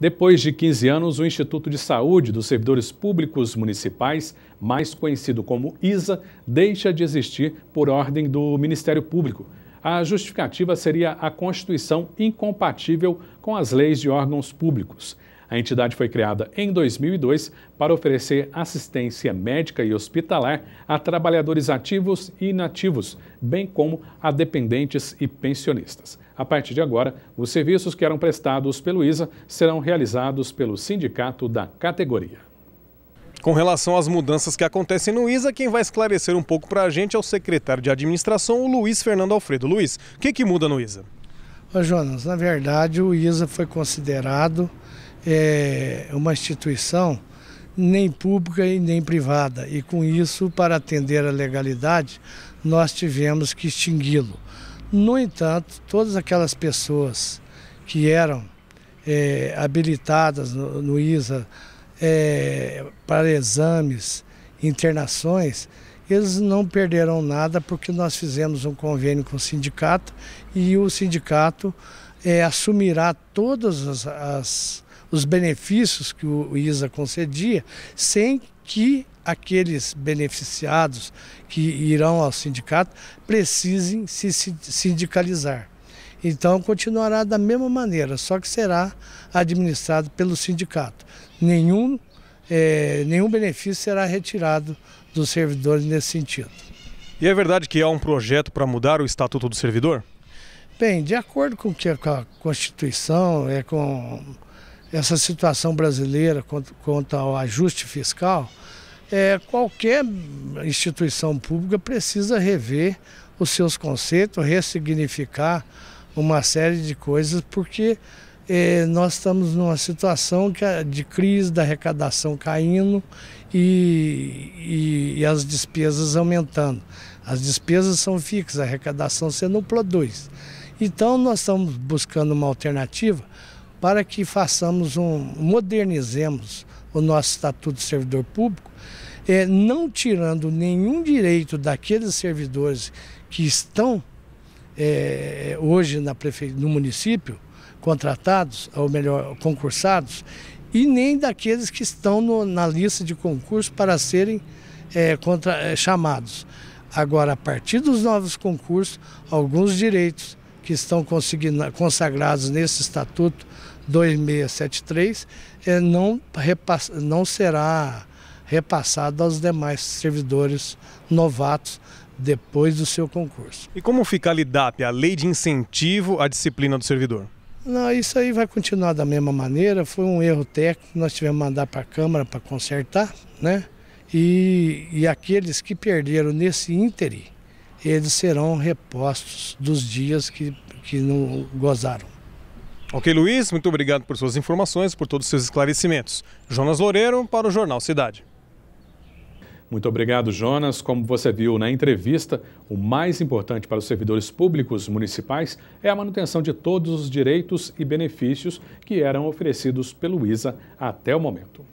Depois de 15 anos, o Instituto de Saúde dos Servidores Públicos Municipais, mais conhecido como ISA, deixa de existir por ordem do Ministério Público. A justificativa seria a Constituição incompatível com as leis de órgãos públicos. A entidade foi criada em 2002 para oferecer assistência médica e hospitalar a trabalhadores ativos e inativos, bem como a dependentes e pensionistas. A partir de agora, os serviços que eram prestados pelo ISA serão realizados pelo sindicato da categoria. Com relação às mudanças que acontecem no ISA, quem vai esclarecer um pouco para a gente é o secretário de administração, o Luiz Fernando Alfredo. Luiz, o que, que muda no ISA? Ô Jonas, na verdade o ISA foi considerado é, uma instituição nem pública e nem privada. E com isso, para atender à legalidade, nós tivemos que extingui-lo. No entanto, todas aquelas pessoas que eram é, habilitadas no, no ISA é, para exames, internações, eles não perderão nada porque nós fizemos um convênio com o sindicato e o sindicato é, assumirá todas as, as os benefícios que o ISA concedia, sem que aqueles beneficiados que irão ao sindicato precisem se sindicalizar. Então continuará da mesma maneira, só que será administrado pelo sindicato. Nenhum, é, nenhum benefício será retirado dos servidores nesse sentido. E é verdade que há um projeto para mudar o Estatuto do Servidor? Bem, de acordo com o que é com a Constituição, é com essa situação brasileira quanto, quanto ao ajuste fiscal, é, qualquer instituição pública precisa rever os seus conceitos, ressignificar uma série de coisas, porque é, nós estamos numa situação que, de crise, da arrecadação caindo e, e, e, as despesas aumentando. As despesas são fixas, a arrecadação você não produz. Então nós estamos buscando uma alternativa para que façamos um, modernizemos o nosso Estatuto de Servidor Público, é, não tirando nenhum direito daqueles servidores que estão é, hoje na prefe... no município, contratados, ou melhor, concursados, e nem daqueles que estão no, na lista de concurso para serem é, contra, é, chamados. Agora, a partir dos novos concursos, alguns direitos que estão consagrados nesse Estatuto 2673 é, não, não será repassado aos demais servidores novatos depois do seu concurso. E como fica a LIDAP, a Lei de Incentivo à Disciplina do Servidor? Não, isso aí vai continuar da mesma maneira, foi um erro técnico, nós tivemos que mandar para a Câmara para consertar, né? E, e aqueles que perderam nesse ínterim, eles serão repostos dos dias que, que não gozaram. Ok, Luiz, muito obrigado por suas informações, por todos os seus esclarecimentos. Jonas Loureiro para o Jornal Cidade. Muito obrigado, Jonas. Como você viu na entrevista, o mais importante para os servidores públicos municipais é a manutenção de todos os direitos e benefícios que eram oferecidos pelo ISA até o momento.